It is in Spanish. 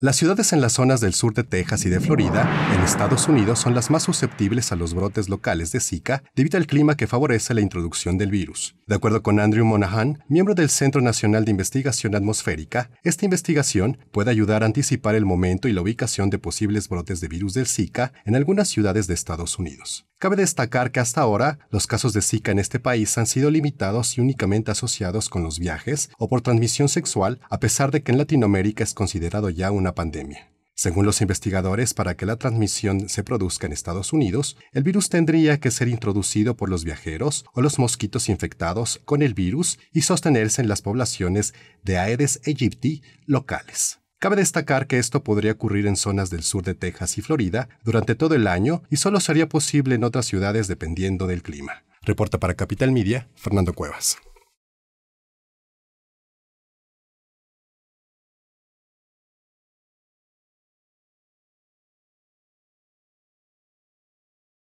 Las ciudades en las zonas del sur de Texas y de Florida, en Estados Unidos, son las más susceptibles a los brotes locales de Zika debido al clima que favorece la introducción del virus. De acuerdo con Andrew Monahan, miembro del Centro Nacional de Investigación Atmosférica, esta investigación puede ayudar a anticipar el momento y la ubicación de posibles brotes de virus del Zika en algunas ciudades de Estados Unidos. Cabe destacar que hasta ahora los casos de Zika en este país han sido limitados y únicamente asociados con los viajes o por transmisión sexual, a pesar de que en Latinoamérica es considerado ya una pandemia. Según los investigadores, para que la transmisión se produzca en Estados Unidos, el virus tendría que ser introducido por los viajeros o los mosquitos infectados con el virus y sostenerse en las poblaciones de Aedes aegypti locales. Cabe destacar que esto podría ocurrir en zonas del sur de Texas y Florida durante todo el año y solo sería posible en otras ciudades dependiendo del clima. Reporta para Capital Media, Fernando Cuevas.